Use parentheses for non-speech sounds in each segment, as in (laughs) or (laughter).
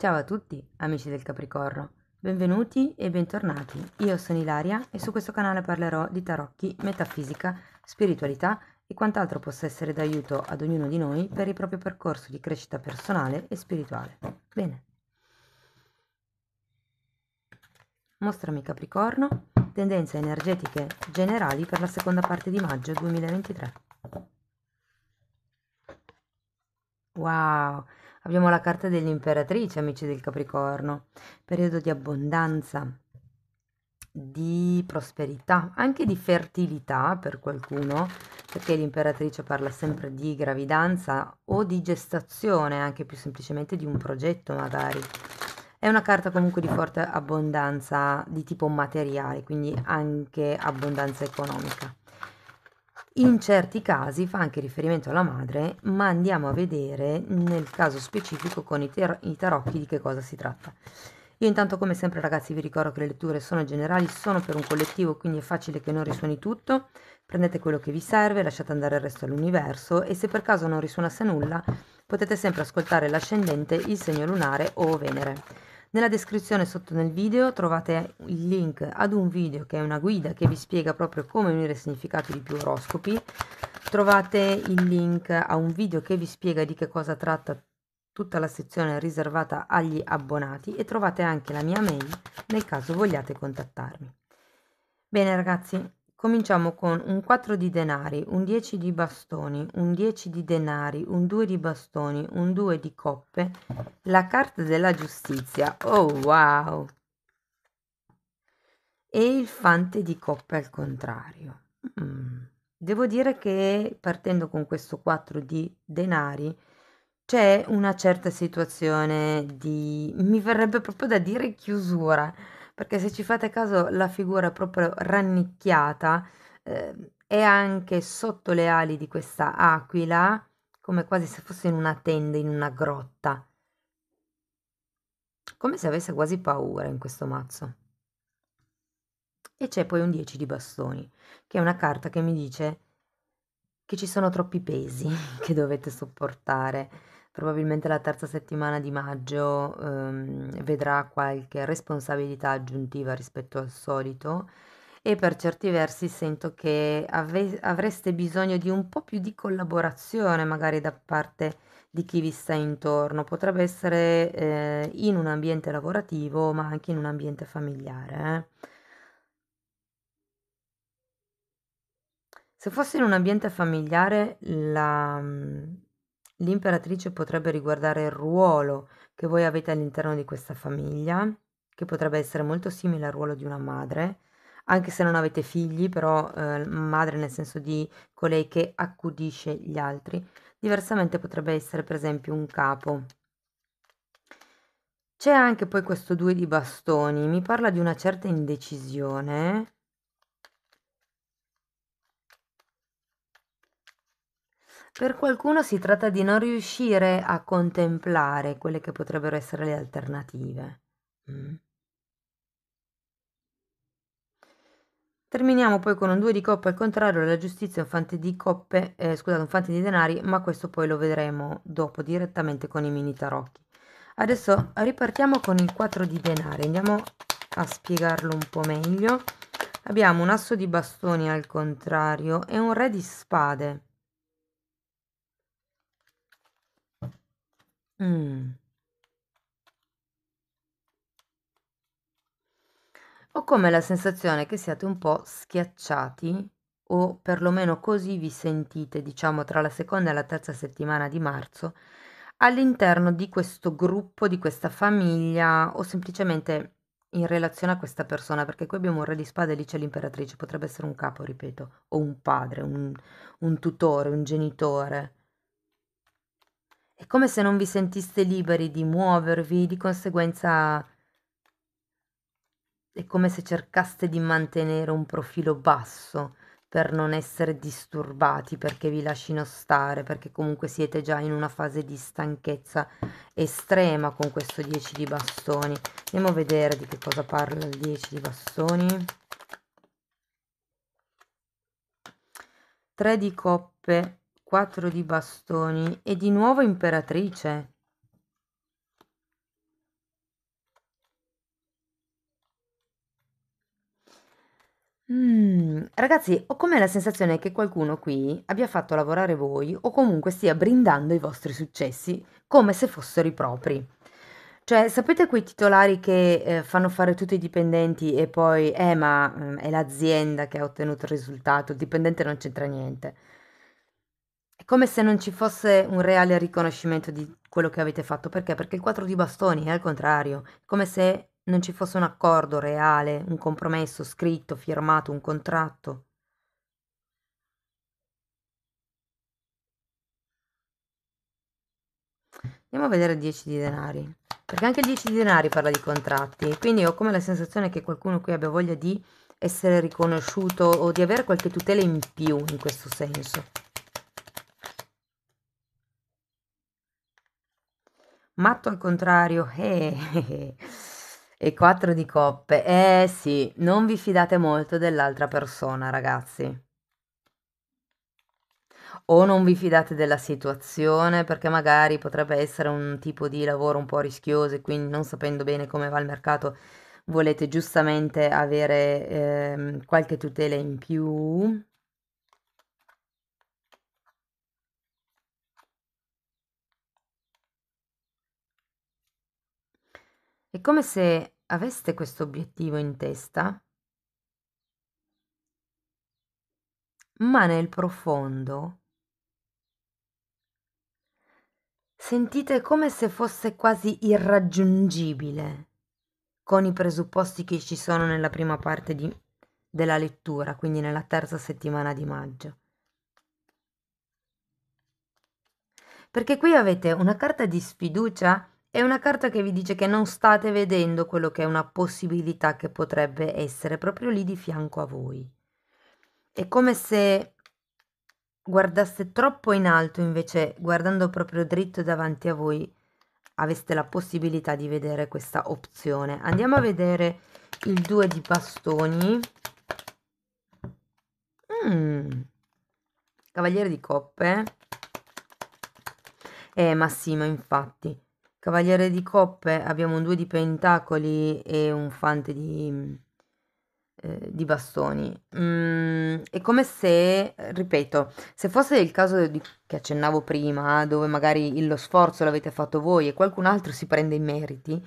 Ciao a tutti amici del Capricorno, benvenuti e bentornati. Io sono Ilaria e su questo canale parlerò di tarocchi, metafisica, spiritualità e quant'altro possa essere d'aiuto ad ognuno di noi per il proprio percorso di crescita personale e spirituale. Bene. Mostrami Capricorno, tendenze energetiche generali per la seconda parte di maggio 2023. Wow! Abbiamo la carta dell'imperatrice, amici del Capricorno, periodo di abbondanza, di prosperità, anche di fertilità per qualcuno, perché l'imperatrice parla sempre di gravidanza o di gestazione, anche più semplicemente di un progetto magari. È una carta comunque di forte abbondanza di tipo materiale, quindi anche abbondanza economica. In certi casi fa anche riferimento alla madre, ma andiamo a vedere nel caso specifico con i, i tarocchi di che cosa si tratta. Io intanto come sempre ragazzi vi ricordo che le letture sono generali, sono per un collettivo, quindi è facile che non risuoni tutto. Prendete quello che vi serve, lasciate andare il resto all'universo e se per caso non risuonasse nulla potete sempre ascoltare l'ascendente, il segno lunare o Venere. Nella descrizione sotto nel video trovate il link ad un video che è una guida che vi spiega proprio come unire significati di più oroscopi. Trovate il link a un video che vi spiega di che cosa tratta tutta la sezione riservata agli abbonati e trovate anche la mia mail nel caso vogliate contattarmi. Bene ragazzi, Cominciamo con un 4 di denari, un 10 di bastoni, un 10 di denari, un 2 di bastoni, un 2 di coppe, la carta della giustizia, oh wow! E il fante di coppe al contrario. Mm. Devo dire che partendo con questo 4 di denari c'è una certa situazione di, mi verrebbe proprio da dire chiusura perché se ci fate caso la figura proprio rannicchiata eh, è anche sotto le ali di questa aquila, come quasi se fosse in una tenda, in una grotta, come se avesse quasi paura in questo mazzo. E c'è poi un 10 di bastoni, che è una carta che mi dice che ci sono troppi pesi (laughs) che dovete sopportare probabilmente la terza settimana di maggio ehm, vedrà qualche responsabilità aggiuntiva rispetto al solito e per certi versi sento che ave- avreste bisogno di un po' più di collaborazione magari da parte di chi vi sta intorno, potrebbe essere eh, in un ambiente lavorativo ma anche in un ambiente familiare. Eh. Se fosse in un ambiente familiare, la, mm, L'imperatrice potrebbe riguardare il ruolo che voi avete all'interno di questa famiglia, che potrebbe essere molto simile al ruolo di una madre, anche se non avete figli, però eh, madre nel senso di colei che accudisce gli altri. Diversamente potrebbe essere per esempio un capo. C'è anche poi questo due di bastoni, mi parla di una certa indecisione Per qualcuno si tratta di non riuscire a contemplare quelle che potrebbero essere le alternative. Mm. Terminiamo poi con un 2 di coppe al contrario, la giustizia è un fante di coppe, eh, scusate, un fante di denari, ma questo poi lo vedremo dopo direttamente con i mini tarocchi. Adesso ripartiamo con il 4 di denari, andiamo a spiegarlo un po' meglio. Abbiamo un asso di bastoni al contrario e un re di spade. Mh. Mm. Ho come la sensazione che siate un po' schiacciati o perlomeno così vi sentite, diciamo, tra la seconda e la terza settimana di marzo, all'interno di questo gruppo, di questa famiglia o semplicemente in relazione a questa persona, perché qui abbiamo un re di spade e lì c'è l'imperatrice, potrebbe essere un capo, ripeto, o un padre, un un tutore, un genitore. È come se non vi sentiste liberi di muovervi, di conseguenza è come se cercaste di mantenere un profilo basso per non essere disturbati, perché vi lasciano stare, perché comunque siete già in una fase di stanchezza estrema con questo 10 di bastoni. Andiamo a vedere di che cosa parla il 10 di bastoni. 3 di coppe, 4 di bastoni e di nuovo imperatrice. Mm, ragazzi, ho come la sensazione che qualcuno qui abbia fatto lavorare voi o comunque stia brindando i vostri successi come se fossero i propri. Cioè, sapete quei titolari che eh, fanno fare tutti i dipendenti e poi, eh, ma mm, è l'azienda che ha ottenuto il risultato, il dipendente non c'entra niente come se non ci fosse un reale riconoscimento di quello che avete fatto. Perché? Perché il 4 di bastoni è al contrario, come se non ci fosse un accordo reale, un compromesso scritto, firmato, un contratto. Andiamo a vedere 10 di denari, perché anche il 10 di denari parla di contratti, quindi ho come la sensazione che qualcuno qui abbia voglia di essere riconosciuto o di avere qualche tutela in più in questo senso. Matto al contrario, eh, (laughs) eh, eh. e 4 di coppe. Eh sì, non vi fidate molto dell'altra persona, ragazzi. O non vi fidate della situazione perché magari potrebbe essere un tipo di lavoro un po' rischioso e quindi non sapendo bene come va il mercato volete giustamente avere ehm, qualche tutela in più È come se aveste questo obiettivo in testa, ma nel profondo sentite come se fosse quasi irraggiungibile con i presupposti che ci sono nella prima parte di, della lettura, quindi nella terza settimana di maggio. Perché qui avete una carta di sfiducia è una carta che vi dice che non state vedendo quello che è una possibilità che potrebbe essere proprio lì di fianco a voi. È come se guardaste troppo in alto, invece guardando proprio dritto davanti a voi aveste la possibilità di vedere questa opzione. Andiamo a vedere il 2 di bastoni. Mm. Cavaliere di coppe. Eh, Massimo, infatti. Cavaliere di coppe abbiamo un 2 di pentacoli e un fante di, eh, di bastoni. Mm, è come se, ripeto, se fosse il caso di, che accennavo prima, dove magari lo sforzo l'avete fatto voi e qualcun altro si prende i meriti,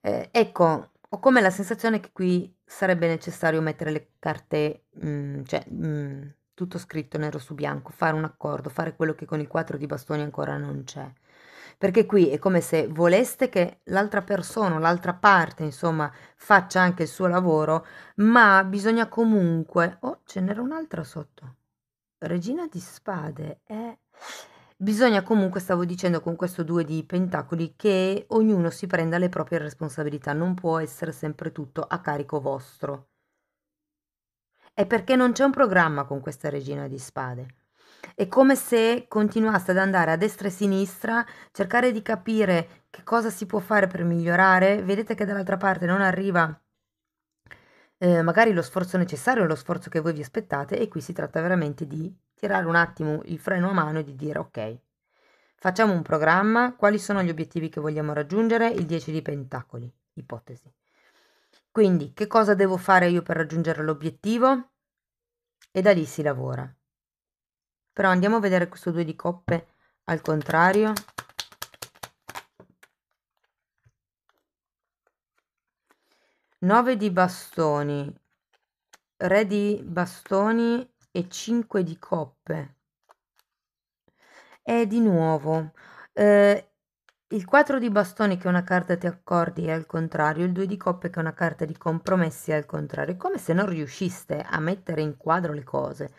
eh, ecco, ho come la sensazione che qui sarebbe necessario mettere le carte, mm, cioè... Mm, tutto scritto nero su bianco, fare un accordo, fare quello che con il 4 di bastoni ancora non c'è perché qui è come se voleste che l'altra persona, l'altra parte, insomma, faccia anche il suo lavoro, ma bisogna comunque... Oh, ce n'era un'altra sotto. Regina di spade, eh... Bisogna comunque, stavo dicendo con questo due di pentacoli, che ognuno si prenda le proprie responsabilità, non può essere sempre tutto a carico vostro. È perché non c'è un programma con questa regina di spade. È come se continuasse ad andare a destra e sinistra, cercare di capire che cosa si può fare per migliorare. Vedete che dall'altra parte non arriva eh, magari lo sforzo necessario, lo sforzo che voi vi aspettate e qui si tratta veramente di tirare un attimo il freno a mano e di dire ok, facciamo un programma, quali sono gli obiettivi che vogliamo raggiungere? Il 10 di pentacoli, ipotesi. Quindi che cosa devo fare io per raggiungere l'obiettivo? E da lì si lavora. Però andiamo a vedere questo 2 di coppe al contrario. Nove di bastoni, re di bastoni e 5 di coppe. E di nuovo, eh, il 4 di bastoni che è una carta ti accordi è al contrario, il 2 di coppe che è una carta di compromessi è al contrario, è come se non riusciste a mettere in quadro le cose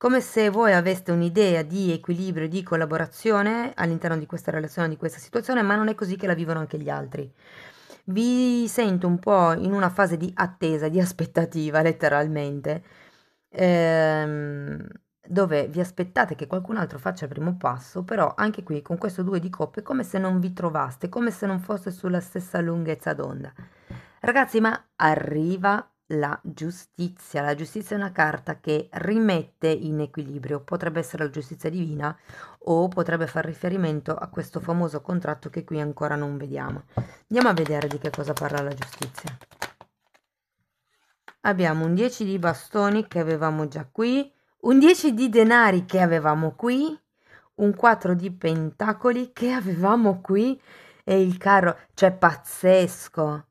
come se voi aveste un'idea di equilibrio, e di collaborazione all'interno di questa relazione, di questa situazione, ma non è così che la vivono anche gli altri. Vi sento un po' in una fase di attesa, di aspettativa, (laughs) letteralmente, ehm, dove vi aspettate che qualcun altro faccia il primo passo, però anche qui con questo due di coppe come se non vi trovaste, come se non foste sulla stessa lunghezza d'onda. Ragazzi, ma arriva la giustizia. La giustizia è una carta che rimette in equilibrio, potrebbe essere la giustizia divina o potrebbe far riferimento a questo famoso contratto che qui ancora non vediamo. Andiamo a vedere di che cosa parla la giustizia. Abbiamo un 10 di bastoni che avevamo già qui, un 10 di denari che avevamo qui, un 4 di pentacoli che avevamo qui e il carro, cioè pazzesco.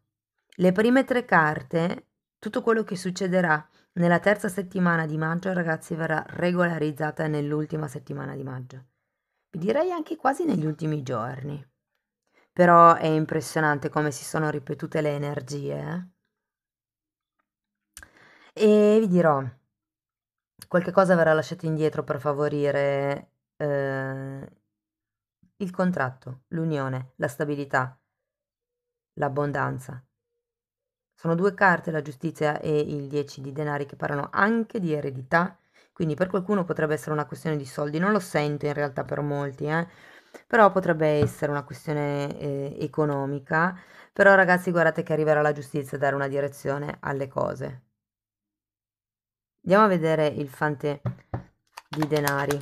Le prime tre carte tutto quello che succederà nella terza settimana di maggio, ragazzi, verrà regolarizzata nell'ultima settimana di maggio. Vi direi anche quasi negli ultimi giorni. Però è impressionante come si sono ripetute le energie. Eh. E vi dirò, qualche cosa verrà lasciata indietro per favorire eh, il contratto, l'unione, la stabilità, l'abbondanza, sono due carte, la giustizia e il 10 di denari, che parlano anche di eredità, quindi per qualcuno potrebbe essere una questione di soldi, non lo sento in realtà per molti, eh? però potrebbe essere una questione eh, economica, però ragazzi guardate che arriverà la giustizia a dare una direzione alle cose. Andiamo a vedere il fante di denari.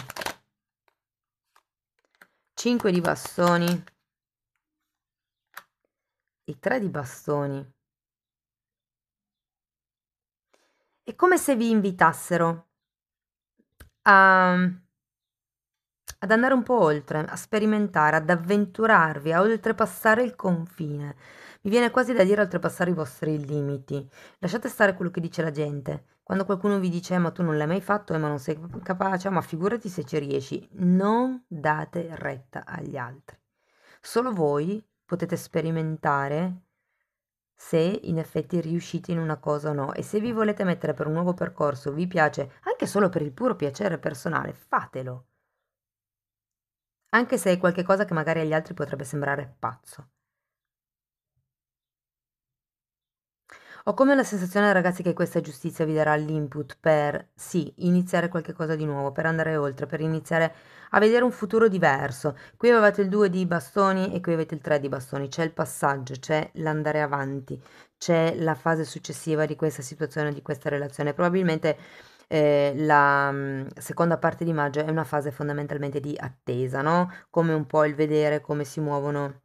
5 di bastoni e 3 di bastoni. È come se vi invitassero a, mm, ad andare un po' oltre, a sperimentare, ad avventurarvi, a oltrepassare il confine. Mi viene quasi da dire oltrepassare i vostri limiti. Lasciate stare quello che dice la gente. Quando qualcuno vi dice eh, ma tu non l'hai mai fatto, eh, ma non sei capace, ma figurati se ci riesci, non date retta agli altri. Solo voi potete sperimentare se in effetti riuscite in una cosa o no e se vi volete mettere per un nuovo percorso, vi piace anche solo per il puro piacere personale, fatelo. Anche se è qualcosa che magari agli altri potrebbe sembrare pazzo. Ho come la sensazione, ragazzi, che questa giustizia vi darà l'input per, sì, iniziare qualche cosa di nuovo, per andare oltre, per iniziare a vedere un futuro diverso. Qui avevate il 2 di bastoni e qui avete il 3 di bastoni. C'è il passaggio, c'è l'andare avanti, c'è la fase successiva di questa situazione, di questa relazione. Probabilmente eh, la mm, seconda parte di maggio è una fase fondamentalmente di attesa, no? Come un po' il vedere come si muovono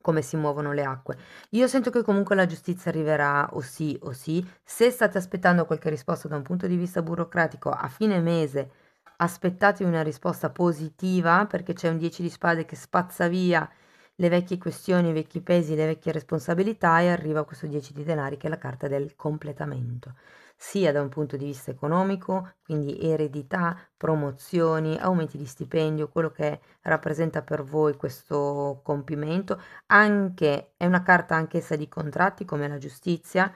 come si muovono le acque. Io sento che comunque la giustizia arriverà o sì o sì. Se state aspettando qualche risposta da un punto di vista burocratico a fine mese, aspettatevi una risposta positiva perché c'è un 10 di spade che spazza via le vecchie questioni, i vecchi pesi, le vecchie responsabilità e arriva questo 10 di denari che è la carta del completamento sia da un punto di vista economico, quindi eredità, promozioni, aumenti di stipendio, quello che rappresenta per voi questo compimento, anche è una carta anch'essa di contratti come la giustizia.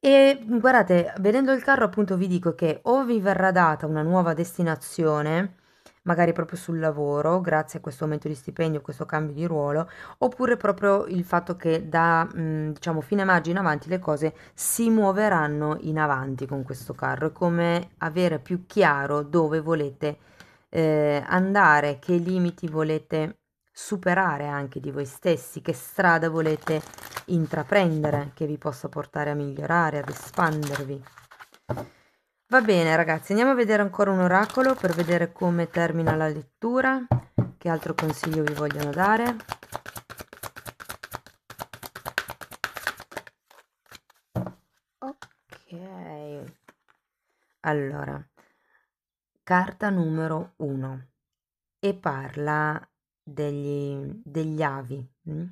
E guardate, vedendo il carro appunto vi dico che o vi verrà data una nuova destinazione, magari proprio sul lavoro, grazie a questo aumento di stipendio, questo cambio di ruolo, oppure proprio il fatto che da mh, mhmm, diciamo fine maggio in avanti le cose si muoveranno in avanti con questo carro, è come avere più chiaro dove volete eh, andare, che limiti volete superare anche di voi stessi, che strada volete intraprendere che vi possa portare a migliorare, ad espandervi. Va bene ragazzi, andiamo a vedere ancora un oracolo per vedere come termina la lettura, che altro consiglio vi vogliono dare. Ok, allora, carta numero 1 e parla degli, degli avi, mh? Mm?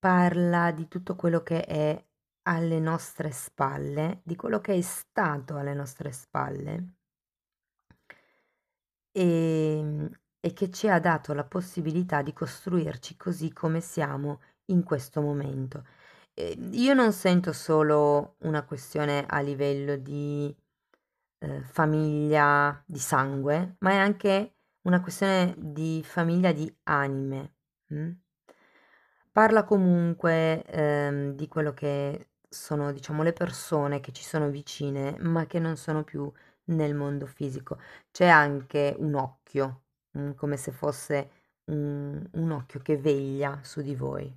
parla di tutto quello che è alle nostre spalle, di quello che è stato alle nostre spalle e, ehm, e che ci ha dato la possibilità di costruirci così come siamo in questo momento. Ehm, io non sento solo una questione a livello di eh, famiglia di sangue, ma è anche una questione di famiglia di anime. Mm? Parla comunque ehm, di quello che sono diciamo le persone che ci sono vicine ma che non sono più nel mondo fisico. C'è anche un occhio, mm, come se fosse un, un occhio che veglia su di voi.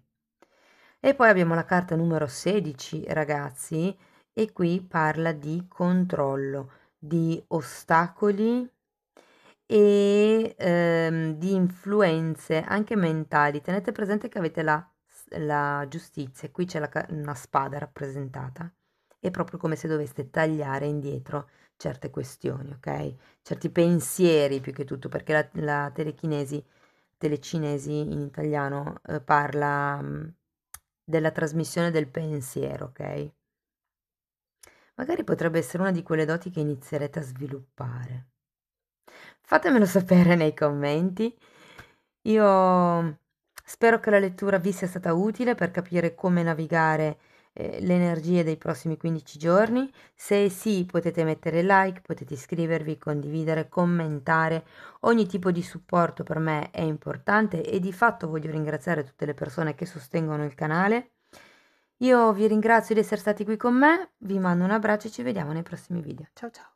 E poi abbiamo la carta numero 16, ragazzi, e qui parla di controllo, di ostacoli e ehm, di influenze anche mentali. Tenete presente che avete la la giustizia, e qui c'è la, una spada rappresentata, è proprio come se doveste tagliare indietro certe questioni, ok? Certi pensieri più che tutto, perché la, la telechinesi, telecinesi in italiano, eh, parla mh, mm, della trasmissione del pensiero, ok? Magari potrebbe essere una di quelle doti che inizierete a sviluppare. Fatemelo sapere nei commenti. Io Spero che la lettura vi sia stata utile per capire come navigare eh, le energie dei prossimi 15 giorni. Se sì, potete mettere like, potete iscrivervi, condividere, commentare. Ogni tipo di supporto per me è importante e di fatto voglio ringraziare tutte le persone che sostengono il canale. Io vi ringrazio di essere stati qui con me, vi mando un abbraccio e ci vediamo nei prossimi video. Ciao ciao!